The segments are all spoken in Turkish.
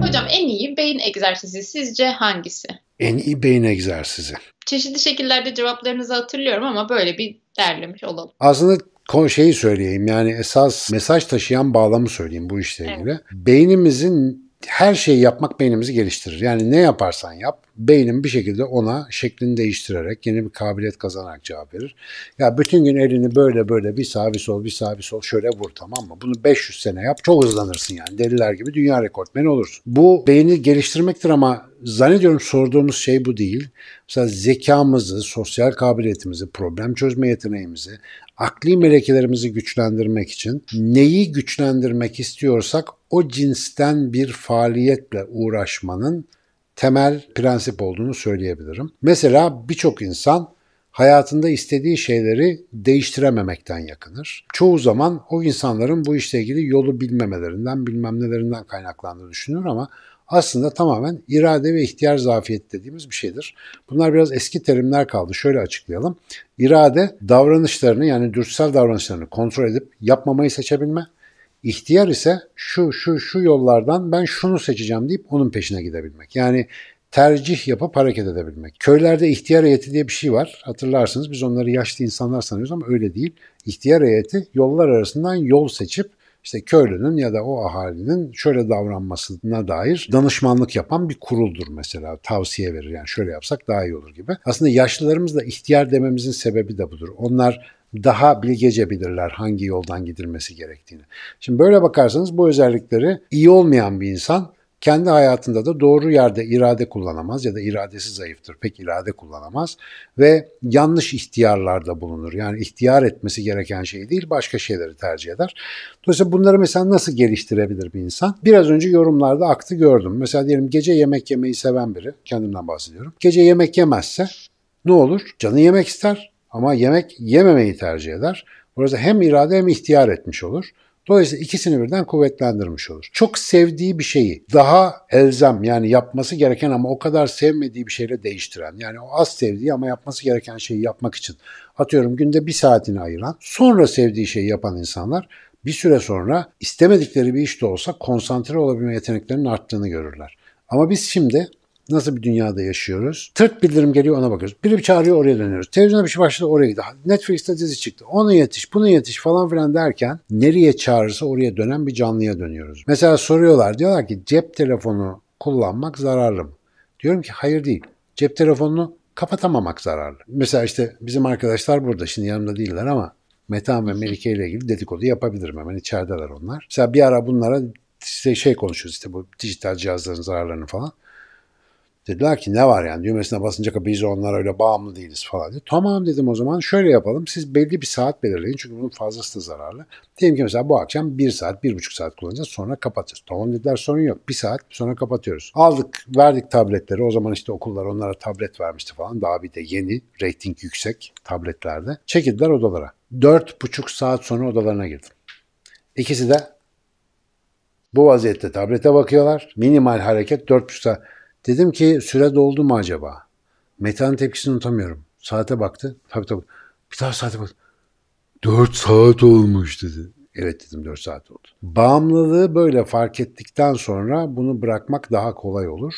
Hocam en iyi beyin egzersizi sizce hangisi? En iyi beyin egzersizi. Çeşitli şekillerde cevaplarınızı hatırlıyorum ama böyle bir derlemiş olalım. Aslında şeyi söyleyeyim yani esas mesaj taşıyan bağlamı söyleyeyim bu işle ilgili. Evet. Beynimizin her şeyi yapmak beynimizi geliştirir. Yani ne yaparsan yap beynin bir şekilde ona şeklini değiştirerek yeni bir kabiliyet kazanarak cevap verir. Ya bütün gün elini böyle böyle bir sağ bir sol bir sağ bir sol şöyle vur tamam mı? Bunu 500 sene yap çok hızlanırsın yani deliler gibi dünya rekortmeni olursun. Bu beyni geliştirmektir ama zannediyorum sorduğumuz şey bu değil. Mesela zekamızı, sosyal kabiliyetimizi, problem çözme yeteneğimizi, akli melekelerimizi güçlendirmek için neyi güçlendirmek istiyorsak o cinsten bir faaliyetle uğraşmanın temel prensip olduğunu söyleyebilirim. Mesela birçok insan hayatında istediği şeyleri değiştirememekten yakınır. Çoğu zaman o insanların bu işle ilgili yolu bilmemelerinden, bilmem nelerinden kaynaklandığını düşünür ama aslında tamamen irade ve ihtiyar zafiyeti dediğimiz bir şeydir. Bunlar biraz eski terimler kaldı. Şöyle açıklayalım. İrade davranışlarını yani dürtüsel davranışlarını kontrol edip yapmamayı seçebilme. İhtiyar ise şu şu şu yollardan ben şunu seçeceğim deyip onun peşine gidebilmek. Yani tercih yapıp hareket edebilmek. Köylerde ihtiyar heyeti diye bir şey var. Hatırlarsınız biz onları yaşlı insanlar sanıyoruz ama öyle değil. İhtiyar heyeti yollar arasından yol seçip işte köylünün ya da o ahalinin şöyle davranmasına dair danışmanlık yapan bir kuruldur mesela. Tavsiye verir yani şöyle yapsak daha iyi olur gibi. Aslında yaşlılarımızla ihtiyar dememizin sebebi de budur. Onlar daha bilgece bilirler hangi yoldan gidilmesi gerektiğini. Şimdi böyle bakarsanız bu özellikleri iyi olmayan bir insan kendi hayatında da doğru yerde irade kullanamaz ya da iradesi zayıftır. Pek irade kullanamaz ve yanlış ihtiyarlarda bulunur. Yani ihtiyar etmesi gereken şey değil başka şeyleri tercih eder. Dolayısıyla bunları mesela nasıl geliştirebilir bir insan? Biraz önce yorumlarda aktı gördüm. Mesela diyelim gece yemek yemeyi seven biri, kendimden bahsediyorum. Gece yemek yemezse ne olur? Canı yemek ister ama yemek yememeyi tercih eder. Orada hem irade hem ihtiyar etmiş olur. Dolayısıyla ikisini birden kuvvetlendirmiş olur. Çok sevdiği bir şeyi daha elzem yani yapması gereken ama o kadar sevmediği bir şeyle değiştiren yani o az sevdiği ama yapması gereken şeyi yapmak için atıyorum günde bir saatini ayıran sonra sevdiği şeyi yapan insanlar bir süre sonra istemedikleri bir iş de olsa konsantre olabilme yeteneklerinin arttığını görürler. Ama biz şimdi Nasıl bir dünyada yaşıyoruz? Tırt bildirim geliyor ona bakıyoruz. Biri bir çağırıyor oraya dönüyoruz. Televizyona bir şey başladı oraya gidiyor. Netflix'te dizi çıktı. Ona yetiş, buna yetiş falan filan derken nereye çağırırsa oraya dönen bir canlıya dönüyoruz. Mesela soruyorlar diyorlar ki cep telefonu kullanmak zararlı mı? Diyorum ki hayır değil. Cep telefonunu kapatamamak zararlı. Mesela işte bizim arkadaşlar burada şimdi yanımda değiller ama Metan ve Melike ile ilgili dedikodu yapabilirim hemen içerideler onlar. Mesela bir ara bunlara işte şey konuşuyoruz işte bu dijital cihazların zararlarını falan. Dediler ki ne var yani düğmesine basınca biz onlara öyle bağımlı değiliz falan dedi. Tamam dedim o zaman şöyle yapalım siz belli bir saat belirleyin çünkü bunun fazlası da zararlı. Diyelim ki mesela bu akşam bir saat bir buçuk saat kullanacağız sonra kapatacağız. Tamam dediler sorun yok bir saat sonra kapatıyoruz. Aldık verdik tabletleri o zaman işte okullar onlara tablet vermişti falan daha bir de yeni rating yüksek tabletlerde. Çekildiler odalara. Dört buçuk saat sonra odalarına girdim. İkisi de bu vaziyette tablete bakıyorlar. Minimal hareket dört buçuk saat. Dedim ki süre doldu mu acaba? Metehan tepkisini unutamıyorum. Saate baktı. Tabii tabii. Bir daha saate baktı. Dört saat olmuş dedi. Evet dedim dört saat oldu. Bağımlılığı böyle fark ettikten sonra bunu bırakmak daha kolay olur.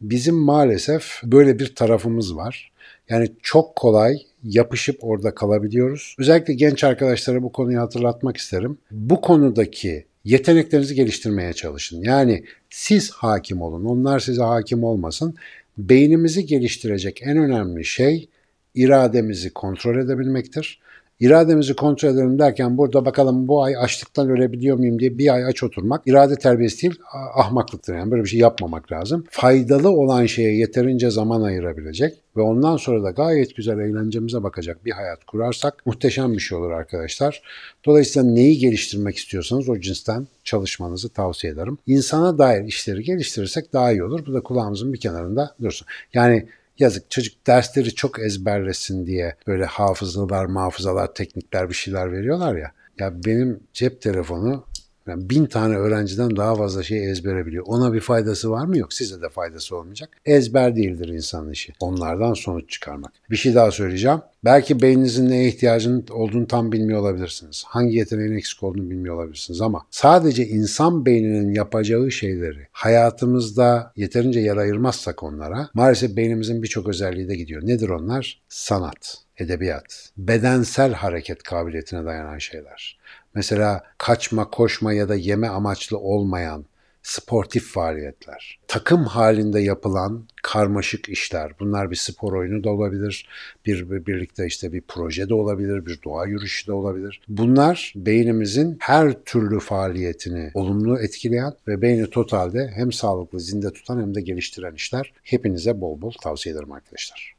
Bizim maalesef böyle bir tarafımız var. Yani çok kolay yapışıp orada kalabiliyoruz. Özellikle genç arkadaşlara bu konuyu hatırlatmak isterim. Bu konudaki yeteneklerinizi geliştirmeye çalışın. Yani siz hakim olun, onlar size hakim olmasın. Beynimizi geliştirecek en önemli şey irademizi kontrol edebilmektir. İrademizi kontrol edelim derken burada bakalım bu ay açlıktan ölebiliyor muyum diye bir ay aç oturmak irade terbiyesi değil ahmaklıktır. Yani böyle bir şey yapmamak lazım. Faydalı olan şeye yeterince zaman ayırabilecek ve ondan sonra da gayet güzel eğlencemize bakacak bir hayat kurarsak muhteşem bir şey olur arkadaşlar. Dolayısıyla neyi geliştirmek istiyorsanız o cinsten çalışmanızı tavsiye ederim. İnsana dair işleri geliştirirsek daha iyi olur. Bu da kulağımızın bir kenarında dursun. Yani Yazık çocuk dersleri çok ezberlesin diye böyle hafızalar, mafızalar, teknikler bir şeyler veriyorlar ya. Ya benim cep telefonu yani bin tane öğrenciden daha fazla şey ezbere biliyor. Ona bir faydası var mı? Yok. Size de faydası olmayacak. Ezber değildir insanın işi. Onlardan sonuç çıkarmak. Bir şey daha söyleyeceğim. Belki beyninizin neye ihtiyacın olduğunu tam bilmiyor olabilirsiniz. Hangi yeteneğin eksik olduğunu bilmiyor olabilirsiniz ama sadece insan beyninin yapacağı şeyleri hayatımızda yeterince yer ayırmazsak onlara maalesef beynimizin birçok özelliği de gidiyor. Nedir onlar? Sanat, edebiyat, bedensel hareket kabiliyetine dayanan şeyler. Mesela kaçma, koşma ya da yeme amaçlı olmayan sportif faaliyetler. Takım halinde yapılan karmaşık işler. Bunlar bir spor oyunu da olabilir. Bir, bir birlikte işte bir proje de olabilir, bir doğa yürüyüşü de olabilir. Bunlar beynimizin her türlü faaliyetini olumlu etkileyen ve beyni totalde hem sağlıklı zinde tutan hem de geliştiren işler. Hepinize bol bol tavsiye ederim arkadaşlar.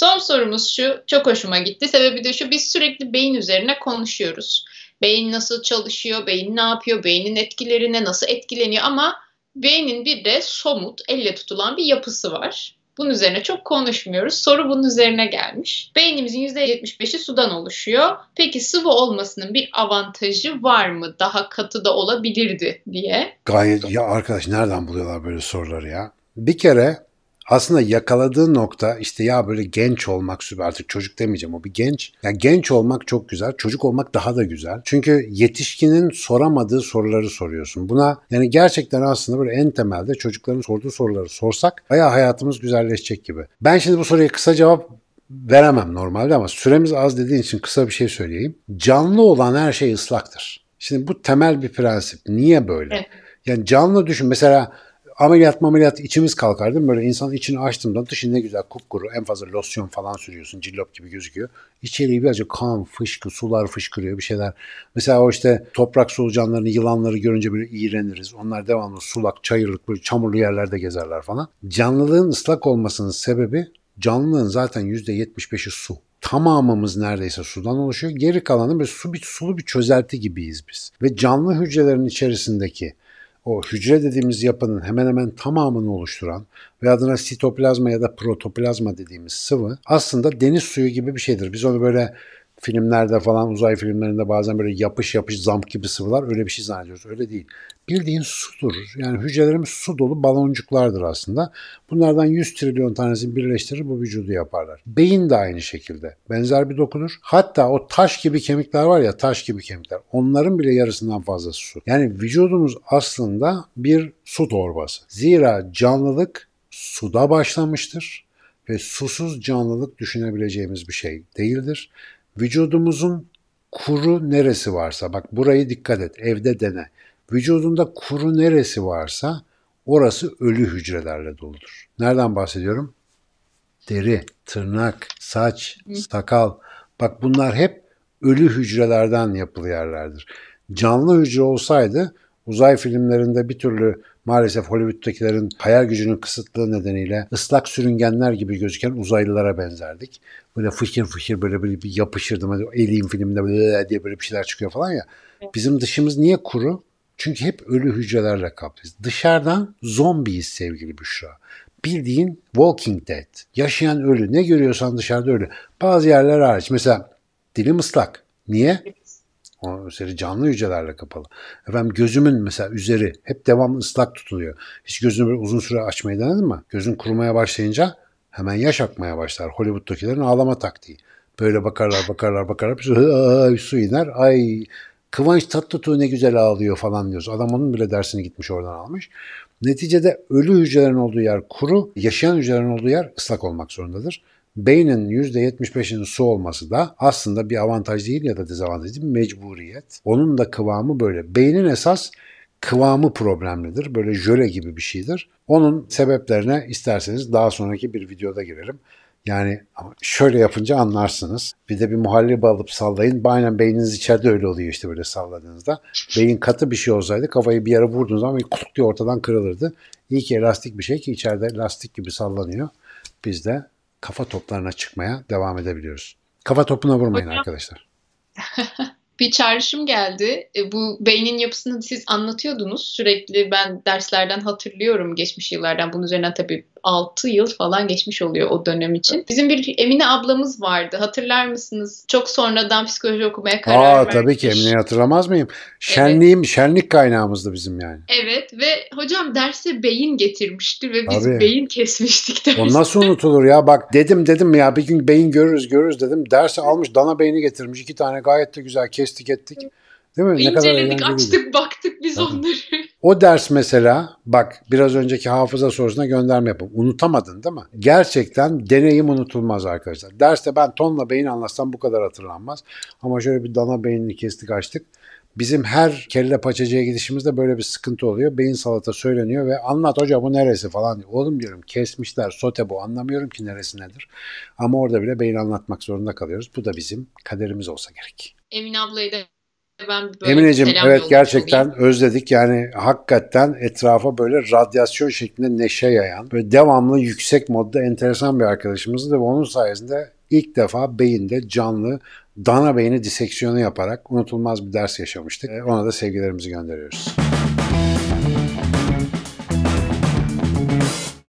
Son sorumuz şu, çok hoşuma gitti. Sebebi de şu, biz sürekli beyin üzerine konuşuyoruz. Beyin nasıl çalışıyor, beyin ne yapıyor, beynin etkilerine nasıl etkileniyor ama beynin bir de somut, elle tutulan bir yapısı var. Bunun üzerine çok konuşmuyoruz. Soru bunun üzerine gelmiş. Beynimizin %75'i sudan oluşuyor. Peki sıvı olmasının bir avantajı var mı? Daha katı da olabilirdi diye. Gayet ya arkadaş nereden buluyorlar böyle soruları ya? Bir kere aslında yakaladığı nokta işte ya böyle genç olmak süper artık çocuk demeyeceğim o bir genç. Ya yani genç olmak çok güzel, çocuk olmak daha da güzel. Çünkü yetişkinin soramadığı soruları soruyorsun. Buna yani gerçekten aslında böyle en temelde çocukların sorduğu soruları sorsak bayağı hayatımız güzelleşecek gibi. Ben şimdi bu soruya kısa cevap veremem normalde ama süremiz az dediğin için kısa bir şey söyleyeyim. Canlı olan her şey ıslaktır. Şimdi bu temel bir prensip. Niye böyle? Evet. Yani canlı düşün. Mesela Ameliyat ameliyat içimiz kalkar değil mi? Böyle insan içini açtığımda dışı ne güzel kupkuru en fazla losyon falan sürüyorsun cillop gibi gözüküyor. İçeriği birazcık kan, fışkı, sular fışkırıyor bir şeyler. Mesela o işte toprak solucanlarını, yılanları görünce böyle iğreniriz. Onlar devamlı sulak, çayırlık, böyle çamurlu yerlerde gezerler falan. Canlılığın ıslak olmasının sebebi canlılığın zaten %75'i su tamamımız neredeyse sudan oluşuyor. Geri kalanı böyle su bir sulu bir çözelti gibiyiz biz. Ve canlı hücrelerin içerisindeki o hücre dediğimiz yapının hemen hemen tamamını oluşturan ve adına sitoplazma ya da protoplazma dediğimiz sıvı aslında deniz suyu gibi bir şeydir. Biz onu böyle filmlerde falan uzay filmlerinde bazen böyle yapış yapış zamp gibi sıvılar öyle bir şey zannediyoruz. Öyle değil. Bildiğin sudur. Yani hücrelerimiz su dolu baloncuklardır aslında. Bunlardan 100 trilyon tanesini birleştirir bu vücudu yaparlar. Beyin de aynı şekilde. Benzer bir dokudur. Hatta o taş gibi kemikler var ya taş gibi kemikler. Onların bile yarısından fazlası su. Yani vücudumuz aslında bir su torbası. Zira canlılık suda başlamıştır ve susuz canlılık düşünebileceğimiz bir şey değildir Vücudumuzun kuru neresi varsa bak burayı dikkat et evde dene. Vücudunda kuru neresi varsa orası ölü hücrelerle doludur. Nereden bahsediyorum? Deri, tırnak, saç, sakal. Bak bunlar hep ölü hücrelerden yapılı yerlerdir. Canlı hücre olsaydı uzay filmlerinde bir türlü Maalesef Hollywood'dakilerin hayal gücünün kısıtlığı nedeniyle ıslak sürüngenler gibi gözüken uzaylılara benzerdik. Böyle fıkir fıkir böyle bir, bir yapışırdım. Hani Alien filminde böyle diye böyle bir şeyler çıkıyor falan ya. Bizim dışımız niye kuru? Çünkü hep ölü hücrelerle kaplıyız. Dışarıdan zombiyiz sevgili Büşra. Bildiğin Walking Dead. Yaşayan ölü. Ne görüyorsan dışarıda ölü. Bazı yerler hariç. Mesela dilim ıslak. Niye? Onun üzeri canlı hücrelerle kapalı. Efendim gözümün mesela üzeri hep devamlı ıslak tutuluyor. Hiç gözünü böyle uzun süre açmayı denedin mi? Gözün kurumaya başlayınca hemen yaş akmaya başlar. Hollywood'dakilerin ağlama taktiği. Böyle bakarlar bakarlar bakarlar bir su, su iner. Ay Kıvanç Tatlıtuğ ne güzel ağlıyor falan diyoruz. Adam onun bile dersini gitmiş oradan almış. Neticede ölü hücrelerin olduğu yer kuru, yaşayan hücrelerin olduğu yer ıslak olmak zorundadır beynin %75'inin su olması da aslında bir avantaj değil ya da dezavantaj değil, mecburiyet. Onun da kıvamı böyle. Beynin esas kıvamı problemlidir. Böyle jöle gibi bir şeydir. Onun sebeplerine isterseniz daha sonraki bir videoda girelim. Yani şöyle yapınca anlarsınız. Bir de bir muhallebi alıp sallayın. Aynen beyniniz içeride öyle oluyor işte böyle salladığınızda. Beyin katı bir şey olsaydı kafayı bir yere vurduğunuz zaman kutuk diye ortadan kırılırdı. İyi ki elastik bir şey ki içeride lastik gibi sallanıyor. Biz de kafa toplarına çıkmaya devam edebiliyoruz. Kafa topuna vurmayın Hocam. arkadaşlar. bir çağrışım geldi. E, bu beynin yapısını siz anlatıyordunuz. Sürekli ben derslerden hatırlıyorum geçmiş yıllardan. Bunun üzerine tabii 6 yıl falan geçmiş oluyor o dönem için. Bizim bir Emine ablamız vardı. Hatırlar mısınız? Çok sonradan psikoloji okumaya karar Aa, vermiş. Tabii ki Emine'yi hatırlamaz mıyım? Şenliğim, evet. şenlik kaynağımızdı bizim yani. Evet ve hocam derse beyin getirmişti ve biz tabii. beyin kesmiştik derse. O nasıl unutulur ya? Bak dedim dedim ya bir gün beyin görürüz görürüz dedim. Derse almış dana beyni getirmiş. iki tane gayet de güzel kestik ettik. Değil mi? İnceledik, ne kadar açtık, baktık biz Tabii. onları. O ders mesela bak biraz önceki hafıza sorusuna gönderme yapalım. Unutamadın değil mi? Gerçekten deneyim unutulmaz arkadaşlar. Derste ben tonla beyin anlatsam bu kadar hatırlanmaz. Ama şöyle bir dana beynini kestik açtık. Bizim her kelle paçacıya gidişimizde böyle bir sıkıntı oluyor. Beyin salata söyleniyor ve anlat hoca bu neresi falan diyor. Oğlum diyorum kesmişler sote bu anlamıyorum ki neresi nedir. Ama orada bile beyin anlatmak zorunda kalıyoruz. Bu da bizim kaderimiz olsa gerek. Emin ablayı da ben böyle Emineciğim evet gerçekten olayım. özledik yani hakikaten etrafa böyle radyasyon şeklinde neşe yayan böyle devamlı yüksek modda enteresan bir arkadaşımızdı ve onun sayesinde ilk defa beyinde canlı dana beyni diseksiyonu yaparak unutulmaz bir ders yaşamıştık. Ee, ona da sevgilerimizi gönderiyoruz.